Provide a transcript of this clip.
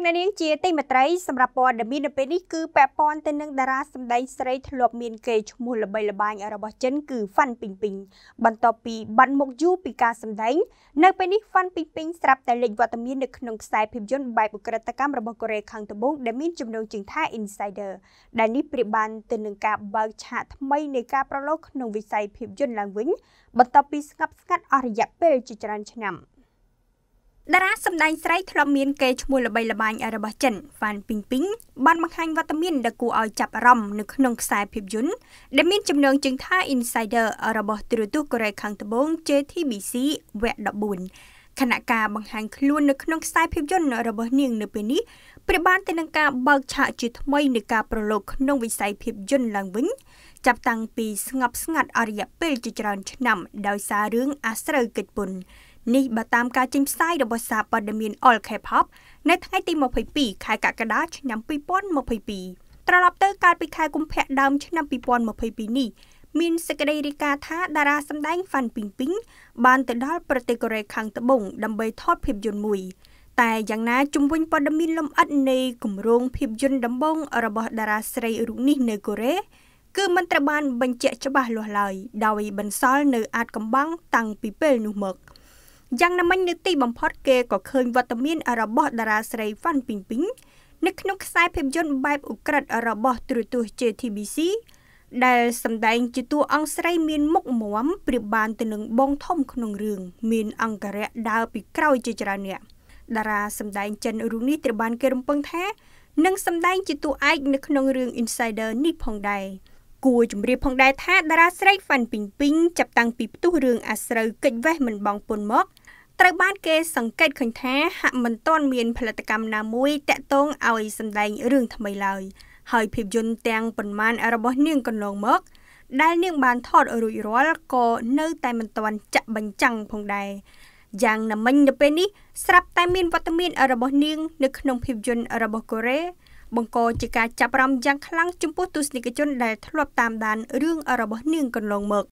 លោកអ្នកនាងជាទីមេត្រីសម្រាប់ព័ត៌មាននៅពេលនេះគឺពាក់ព័ន្ធទៅនឹងតារាសម្ដែងស្រីធ្លាប់មានកេរឈ្មោះល្បីល្បាញរបស់ចិនគឺហ្វាន់ពីងពីងបន្ទាប់ពីបាត់មុខយូរពីការសម្ដែង នៅពេលនេះហ្វាន់ពីងពីងស្រាប់តែលេចវត្តមាននៅក្នុងខ្សែភាពយន្តបែបអក្រិតកម្មរបស់កូរ៉េខាងត្បូងដែលមានចំណងជើងថា Insider ដែលនេះប្រៀបបានទៅនឹងការបើកឆាកថ្មីនៃការប្រឡូកក្នុងវិស័យភាពយន្តឡើងវិញបន្ទាប់ពីស្ងប់ស្ងាត់អស់រយៈពេលជាច្រើនឆ្នាំ។តារាសម្ដែងស្រីធ្លាប់មានកេរឈ្មោះល្បីល្បាញរបស់ចិន Fan Pingping បានបង្ហាញវត្តមានដ៏គួរឲ្យចាប់អារម្មណ៍នៅក្នុងខ្សែភាពយន្តដែលមានចំណងជើងថា Insider របស់ទូរទស្សន៍កូរ៉េខាងត្បូង JTBC វគ្គ14គណៈការបង្ហាញខ្លួននៅក្នុងខ្សែភាពយន្តរបស់នាងនៅពេលនេះព្រះបានទៅនឹងការបើក ឆាកជាថ្មីនៃការប្រឡូកក្នុងវិស័យភាពយន្តឡើងវិញចាប់តាំងពីស្ងប់ស្ងាត់អរិយពេលជាច្រើនឆ្នាំដោយសាររឿងអាស្រូវកិច្ចពុននេះបើតាមការចេញផ្សាយរបស់សារព័ត៌មាន All K-pop នៅថ្ងៃទី22ខែកក្កដាឆ្នាំ2022ត្រឡប់ទៅកាលពីខែកុម្ភៈដើមឆ្នាំ2022នេះមានសេចក្តីរាយការណ៍ថាតារាសម្ដែងហ្វាន់ពីងពីងបានទៅដល់ប្រទេសកូរ៉េខាងត្បូងដើម្បីថតភាពយន្តមួយតែយ៉ាងណាជំវិញព័ត៌មានលម្អិតនៃគម្រោងភាពយន្តដំបងរបស់តារាស្រីរូបនេះនៅកូរ៉េគឺមិនត្រូវបានបញ្ជាក់ច្បាស់លាស់ឡើយដោយបន្សល់នៅ អាចកំបាំងតាំងពីពេលនោះមក។យ៉ាងណាមិញនៅទីបំផុតគេក៏ឃើញវត្តមាន របស់តារាស្រីវ៉ាន់ពីងពីងនៅក្នុងខ្សែភាពយន្តបែបអ ுக ្រិតរបស់ទូរទស្សន៍ JTBC ដែល សម្ដែងជាតួអង្គស្រីមានមុខមាំប្រៀបបានទៅនឹងបងធំ ក្នុងរឿង មានអង្គរៈដើរពីក្រោយជាច្រើនអ្នកតារាសម្ដែងចិនរូបនេះត្រូវបានគេរំពឹងថានឹងសម្ដែងជាតួឯកនៅក្នុងរឿង Insider នេះផងដែរគួរជម្រាបផងដែរថាតារាស្រីហ្វាន់ពីងពីងចាប់តាំងពីផ្ទុះរឿងអាស្រូវកិច្ចវេះមិនបងពុនមក ត្រូវបានគេសង្កេតឃើញថាហាក់មិនទាន់មានផលិតកម្មណាមួយតាក់ទងឲ្យសម្ដែងរឿងថ្មីឡើយហើយភាពយន្តទាំងប៉ុន្មានរបស់នាងកន្លងមក ដែលនាង បានថតរួចរាល់ក៏នៅ តែមិនទាន់ចាក់បញ្ចាំងផងដែរយ៉ាងណាមិញនៅពេលនេះស្រាប់ តែមានវត្តមាន របស់ នាង នៅក្នុងភាពយន្តរបស់កូរ៉េបង្កជាការចាប់អារម្មណ៍យ៉ាងខ្លាំងចំពោះទស្សនិកជនដែលធ្លាប់តាមដានរឿងរបស់នាងកន្លងមក